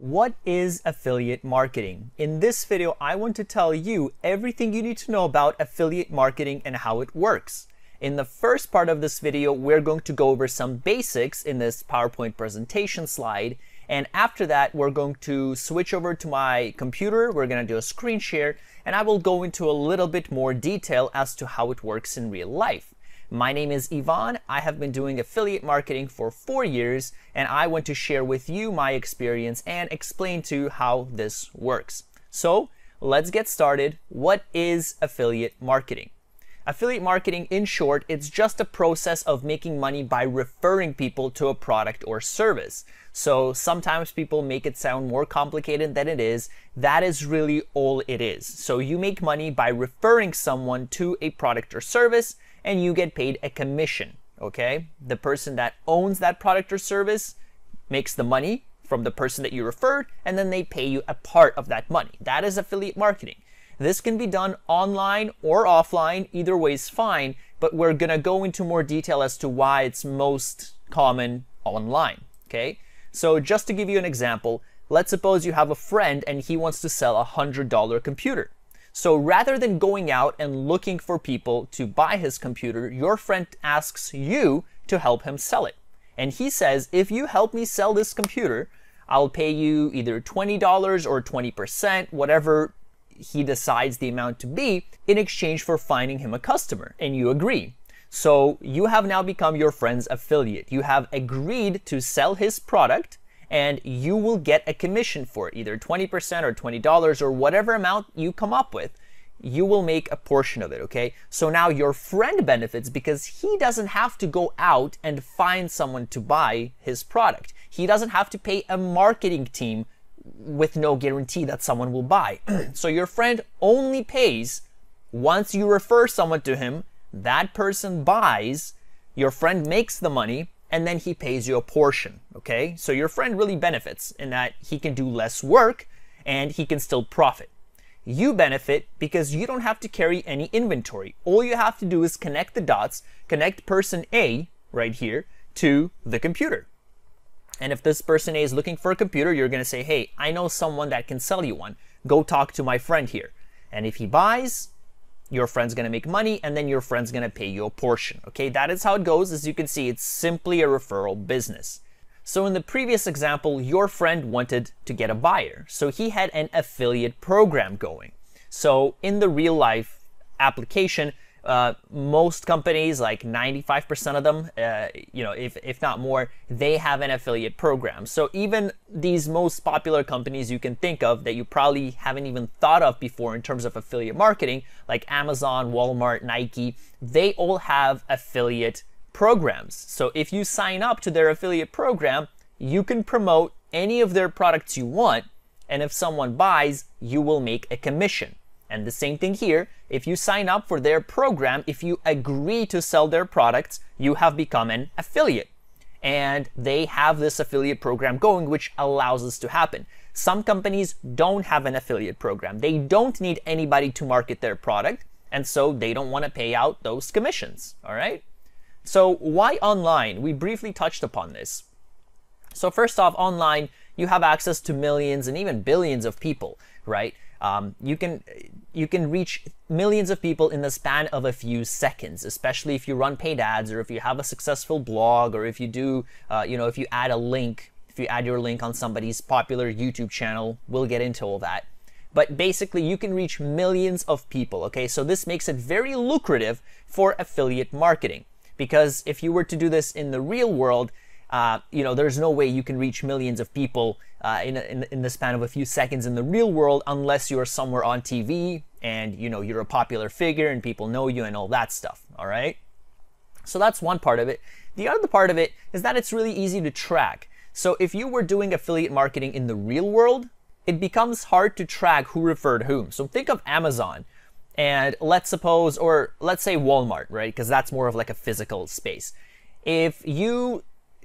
What is affiliate marketing? In this video, I want to tell you everything you need to know about affiliate marketing and how it works. In the first part of this video, we're going to go over some basics in this PowerPoint presentation slide. And after that, we're going to switch over to my computer. We're going to do a screen share and I will go into a little bit more detail as to how it works in real life. My name is Yvonne. I have been doing affiliate marketing for four years, and I want to share with you my experience and explain to you how this works. So let's get started. What is affiliate marketing? Affiliate marketing, in short, it's just a process of making money by referring people to a product or service. So sometimes people make it sound more complicated than it is. That is really all it is. So you make money by referring someone to a product or service, and you get paid a commission. Okay, the person that owns that product or service makes the money from the person that you referred, and then they pay you a part of that money. That is affiliate marketing. This can be done online or offline, either way is fine, but we're gonna go into more detail as to why it's most common online. Okay, so just to give you an example, let's suppose you have a friend and he wants to sell a $100 computer. So rather than going out and looking for people to buy his computer, your friend asks you to help him sell it. And he says, if you help me sell this computer, I'll pay you either $20 or 20%, whatever he decides the amount to be, in exchange for finding him a customer. And you agree. So you have now become your friend's affiliate. You have agreed to sell his product and you will get a commission for it, either 20% or $20 or whatever amount you come up with. You will make a portion of it, okay? So now your friend benefits because he doesn't have to go out and find someone to buy his product. He doesn't have to pay a marketing team with no guarantee that someone will buy. so your friend only pays once you refer someone to him, that person buys, your friend makes the money, and then he pays you a portion, okay? So your friend really benefits in that he can do less work and he can still profit. You benefit because you don't have to carry any inventory. All you have to do is connect the dots, connect person A right here to the computer. And if this person A is looking for a computer, you're going to say, hey, I know someone that can sell you one. Go talk to my friend here. And if he buys, your friend's going to make money and then your friend's going to pay you a portion. Okay, that is how it goes. As you can see, it's simply a referral business. So in the previous example, your friend wanted to get a buyer. So he had an affiliate program going. So in the real life application, uh, most companies, like 95% of them, uh, you know, if, if not more, they have an affiliate program. So even these most popular companies you can think of that you probably haven't even thought of before in terms of affiliate marketing, like Amazon, Walmart, Nike, they all have affiliate programs. So if you sign up to their affiliate program, you can promote any of their products you want. And if someone buys, you will make a commission. And the same thing here, if you sign up for their program, if you agree to sell their products, you have become an affiliate. And they have this affiliate program going, which allows this to happen. Some companies don't have an affiliate program. They don't need anybody to market their product, and so they don't want to pay out those commissions, all right? So why online? We briefly touched upon this. So first off, online, you have access to millions and even billions of people, right? Um, you can you can reach millions of people in the span of a few seconds, especially if you run paid ads or if you have a successful blog or if you do, uh, you know, if you add a link, if you add your link on somebody's popular YouTube channel. We'll get into all that. But basically, you can reach millions of people. Okay, so this makes it very lucrative for affiliate marketing because if you were to do this in the real world, uh, you know, there's no way you can reach millions of people uh, in, a, in, in the span of a few seconds in the real world unless you're somewhere on TV and you know you're a popular figure and people know you and all that stuff all right so that's one part of it the other part of it is that it's really easy to track so if you were doing affiliate marketing in the real world it becomes hard to track who referred whom so think of amazon and let's suppose or let's say walmart right because that's more of like a physical space if you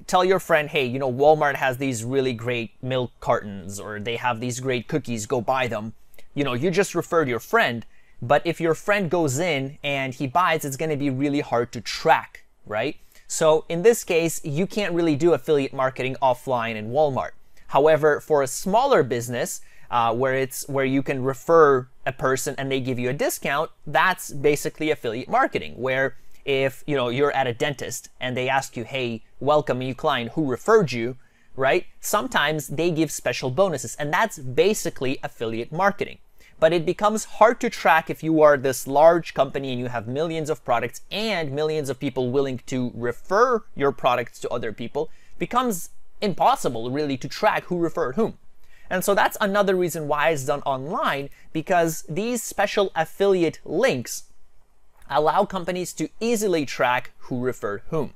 tell your friend, hey, you know, Walmart has these really great milk cartons or they have these great cookies, go buy them. You know, you just referred your friend, but if your friend goes in and he buys, it's gonna be really hard to track, right? So in this case, you can't really do affiliate marketing offline in Walmart. However, for a smaller business, uh, where it's where you can refer a person and they give you a discount, that's basically affiliate marketing, where if you know you're at a dentist and they ask you, "Hey, welcome new client, who referred you?" Right? Sometimes they give special bonuses, and that's basically affiliate marketing. But it becomes hard to track if you are this large company and you have millions of products and millions of people willing to refer your products to other people. Becomes impossible really to track who referred whom. And so that's another reason why it's done online because these special affiliate links allow companies to easily track who referred whom.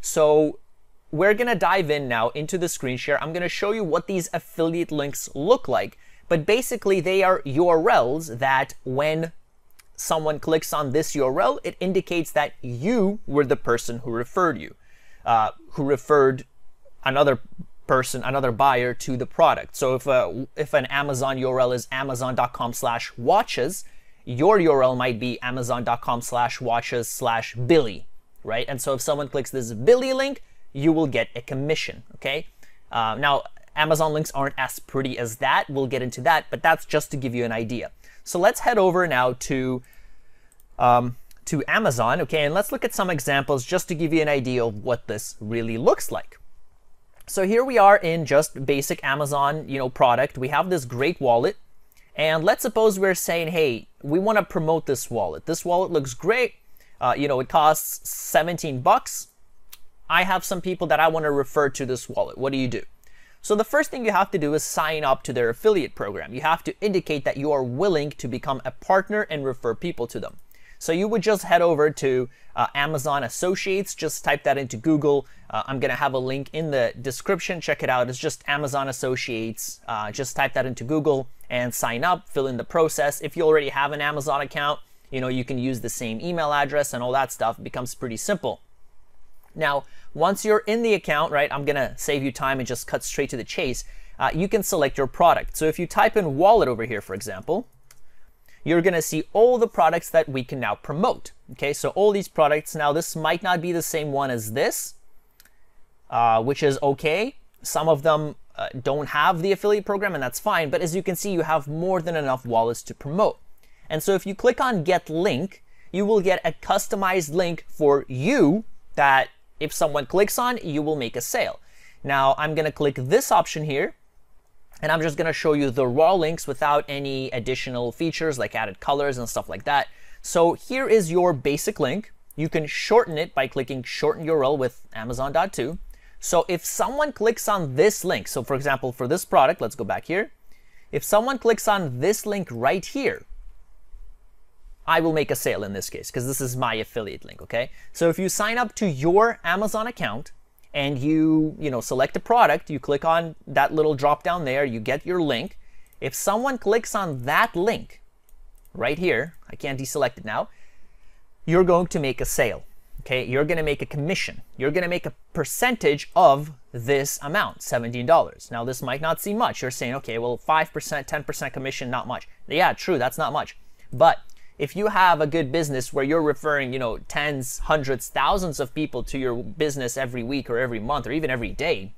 So we're gonna dive in now into the screen share. I'm gonna show you what these affiliate links look like, but basically they are URLs that when someone clicks on this URL, it indicates that you were the person who referred you, uh, who referred another person, another buyer to the product. So if, a, uh, if an Amazon URL is amazon.com slash watches, your URL might be amazon.com slash watches slash Billy, right? And so if someone clicks this Billy link, you will get a commission, okay? Uh, now, Amazon links aren't as pretty as that. We'll get into that, but that's just to give you an idea. So let's head over now to, um, to Amazon, okay? And let's look at some examples just to give you an idea of what this really looks like. So here we are in just basic Amazon, you know, product. We have this great wallet and let's suppose we're saying, hey, we want to promote this wallet. This wallet looks great. Uh, you know, it costs 17 bucks. I have some people that I want to refer to this wallet. What do you do? So the first thing you have to do is sign up to their affiliate program. You have to indicate that you are willing to become a partner and refer people to them. So you would just head over to uh, Amazon Associates, just type that into Google. Uh, I'm gonna have a link in the description, check it out. It's just Amazon Associates. Uh, just type that into Google and sign up, fill in the process. If you already have an Amazon account, you know, you can use the same email address and all that stuff. It becomes pretty simple. Now, once you're in the account, right, I'm gonna save you time and just cut straight to the chase. Uh, you can select your product. So if you type in wallet over here, for example, you're gonna see all the products that we can now promote. Okay, so all these products, now this might not be the same one as this, uh, which is okay. Some of them uh, don't have the affiliate program and that's fine, but as you can see, you have more than enough wallets to promote. And so if you click on get link, you will get a customized link for you that if someone clicks on, you will make a sale. Now I'm gonna click this option here and I'm just gonna show you the raw links without any additional features like added colors and stuff like that. So here is your basic link. You can shorten it by clicking shorten URL with Amazon.2. So if someone clicks on this link, so for example, for this product, let's go back here. If someone clicks on this link right here, I will make a sale in this case because this is my affiliate link, okay? So if you sign up to your Amazon account, and you, you know, select a product, you click on that little drop down there, you get your link. If someone clicks on that link right here, I can't deselect it now, you're going to make a sale. Okay, you're going to make a commission. You're going to make a percentage of this amount, $17. Now, this might not seem much. You're saying, okay, well, 5%, 10% commission, not much. Yeah, true, that's not much. But if you have a good business where you're referring, you know, tens, hundreds, thousands of people to your business every week or every month or even every day,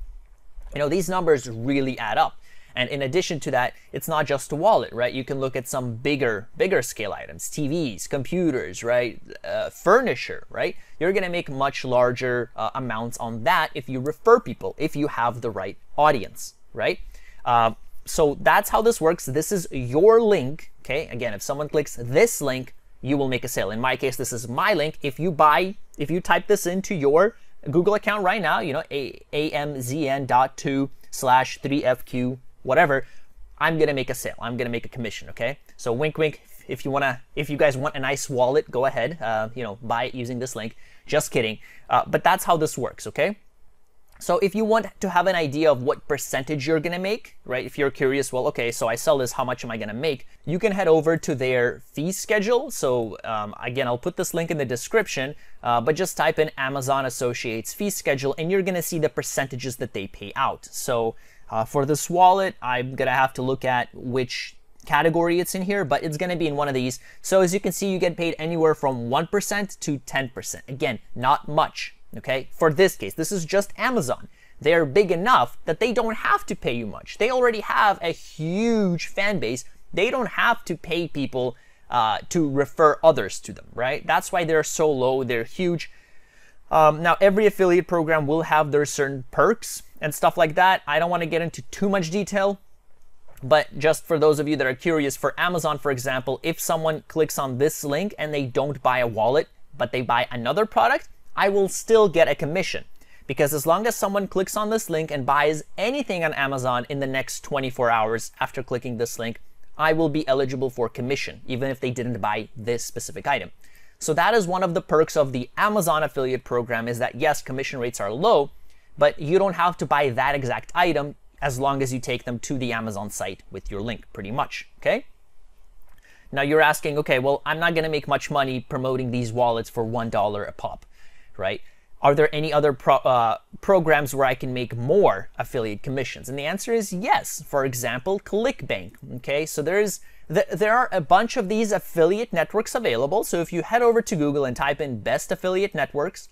you know, these numbers really add up. And in addition to that, it's not just a wallet, right? You can look at some bigger, bigger scale items, TVs, computers, right? Uh, furniture, right? You're gonna make much larger uh, amounts on that if you refer people, if you have the right audience, right? Uh, so that's how this works. This is your link. Okay. Again, if someone clicks this link, you will make a sale. In my case, this is my link. If you buy, if you type this into your Google account right now, you know, amzn.2 slash 3fq, whatever, I'm going to make a sale. I'm going to make a commission. Okay. So wink, wink. If you want to, if you guys want a nice wallet, go ahead, uh, you know, buy it using this link. Just kidding. Uh, but that's how this works. Okay. So if you want to have an idea of what percentage you're gonna make, right? If you're curious, well, okay, so I sell this, how much am I gonna make? You can head over to their fee schedule. So um, again, I'll put this link in the description, uh, but just type in Amazon Associates fee schedule and you're gonna see the percentages that they pay out. So uh, for this wallet, I'm gonna have to look at which category it's in here, but it's gonna be in one of these. So as you can see, you get paid anywhere from 1% to 10%. Again, not much, okay? For this case, this is just Amazon. They are big enough that they don't have to pay you much. They already have a huge fan base. They don't have to pay people uh, to refer others to them, right? That's why they're so low, they're huge. Um, now, every affiliate program will have their certain perks and stuff like that. I don't want to get into too much detail, but just for those of you that are curious, for Amazon, for example, if someone clicks on this link and they don't buy a wallet, but they buy another product, I will still get a commission because as long as someone clicks on this link and buys anything on Amazon in the next 24 hours after clicking this link, I will be eligible for commission, even if they didn't buy this specific item. So that is one of the perks of the Amazon affiliate program is that yes, commission rates are low, but you don't have to buy that exact item as long as you take them to the Amazon site with your link pretty much, okay? Now you're asking, okay, well, I'm not gonna make much money promoting these wallets for $1 a pop right? Are there any other pro uh, programs where I can make more affiliate commissions? And the answer is yes. For example, ClickBank. Okay, so there's th there are a bunch of these affiliate networks available. So if you head over to Google and type in best affiliate networks,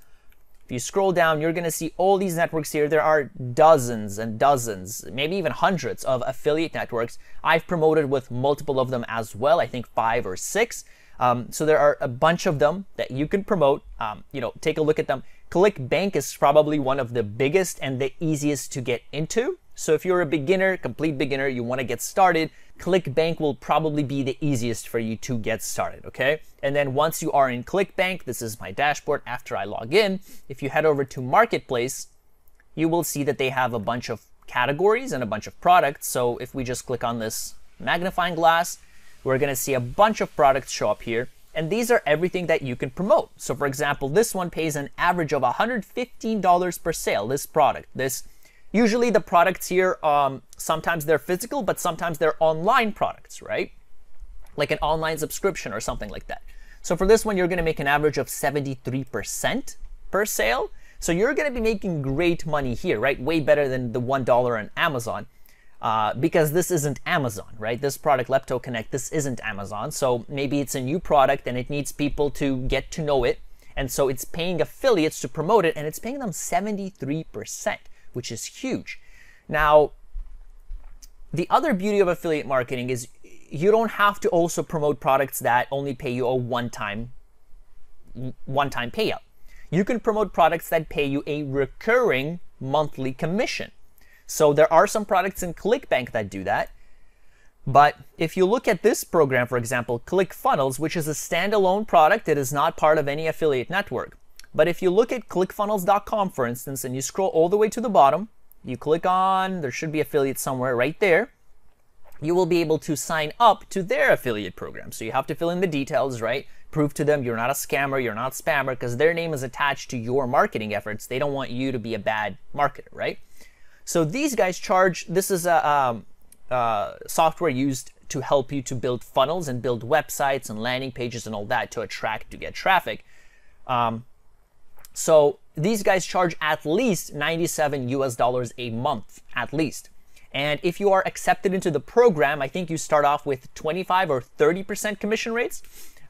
if you scroll down, you're going to see all these networks here. There are dozens and dozens, maybe even hundreds of affiliate networks. I've promoted with multiple of them as well, I think five or six. Um, so there are a bunch of them that you can promote. Um, you know, take a look at them. ClickBank is probably one of the biggest and the easiest to get into. So if you're a beginner, complete beginner, you want to get started, ClickBank will probably be the easiest for you to get started, okay? And then once you are in ClickBank, this is my dashboard after I log in. If you head over to Marketplace, you will see that they have a bunch of categories and a bunch of products. So if we just click on this magnifying glass, we're going to see a bunch of products show up here. And these are everything that you can promote. So for example, this one pays an average of $115 per sale, this product. This Usually the products here, um, sometimes they're physical, but sometimes they're online products, right? Like an online subscription or something like that. So for this one, you're gonna make an average of 73% per sale. So you're gonna be making great money here, right? Way better than the $1 on Amazon uh, because this isn't Amazon, right? This product, Lepto Connect, this isn't Amazon. So maybe it's a new product and it needs people to get to know it. And so it's paying affiliates to promote it and it's paying them 73%, which is huge. Now, the other beauty of affiliate marketing is you don't have to also promote products that only pay you a one-time one-time payout. You can promote products that pay you a recurring monthly commission. So there are some products in ClickBank that do that. But if you look at this program, for example, ClickFunnels, which is a standalone product, it is not part of any affiliate network. But if you look at clickfunnels.com, for instance, and you scroll all the way to the bottom, you click on, there should be affiliate somewhere right there, you will be able to sign up to their affiliate program. So you have to fill in the details, right? Prove to them you're not a scammer, you're not spammer, because their name is attached to your marketing efforts. They don't want you to be a bad marketer, right? So these guys charge, this is a um, uh, software used to help you to build funnels and build websites and landing pages and all that to attract, to get traffic. Um, so these guys charge at least 97 US dollars a month, at least. And if you are accepted into the program, I think you start off with 25 or 30% commission rates.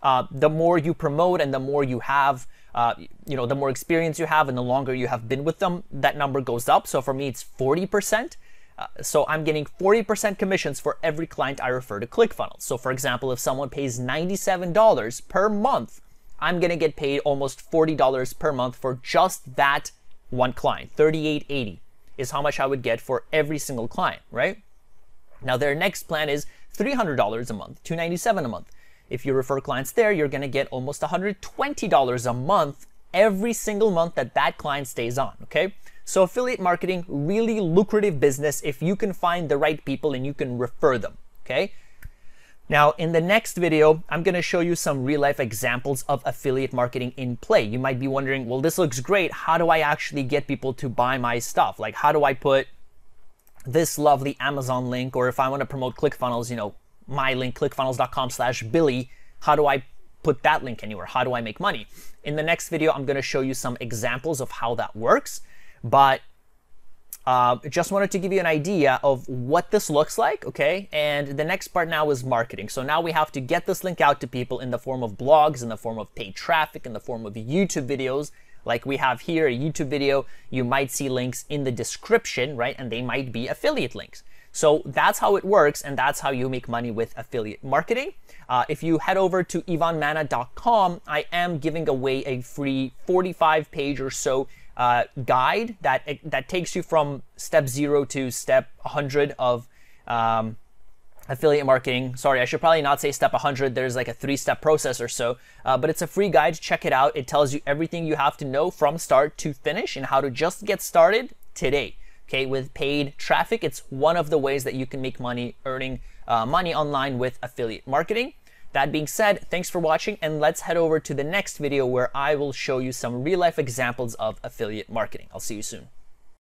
Uh, the more you promote and the more you have uh, you know, the more experience you have and the longer you have been with them, that number goes up. So for me, it's 40%. Uh, so I'm getting 40% commissions for every client I refer to ClickFunnels. So for example, if someone pays $97 per month, I'm going to get paid almost $40 per month for just that one client. 3880 is how much I would get for every single client, right? Now their next plan is $300 a month, 297 a month. If you refer clients there, you're gonna get almost $120 a month every single month that that client stays on, okay? So affiliate marketing, really lucrative business if you can find the right people and you can refer them, okay? Now, in the next video, I'm gonna show you some real life examples of affiliate marketing in play. You might be wondering, well, this looks great. How do I actually get people to buy my stuff? Like, how do I put this lovely Amazon link, or if I wanna promote ClickFunnels, you know, my link clickfunnels.com slash billy how do i put that link anywhere how do i make money in the next video i'm going to show you some examples of how that works but uh, just wanted to give you an idea of what this looks like, okay? And the next part now is marketing. So now we have to get this link out to people in the form of blogs, in the form of paid traffic, in the form of YouTube videos, like we have here, a YouTube video. You might see links in the description, right? And they might be affiliate links. So that's how it works, and that's how you make money with affiliate marketing. Uh, if you head over to ivanmana.com, I am giving away a free 45 page or so uh, guide that that takes you from step zero to step 100 of um, affiliate marketing. Sorry, I should probably not say step 100. There's like a three step process or so, uh, but it's a free guide. Check it out. It tells you everything you have to know from start to finish and how to just get started today. Okay, with paid traffic, it's one of the ways that you can make money earning uh, money online with affiliate marketing. That being said, thanks for watching and let's head over to the next video where I will show you some real life examples of affiliate marketing. I'll see you soon.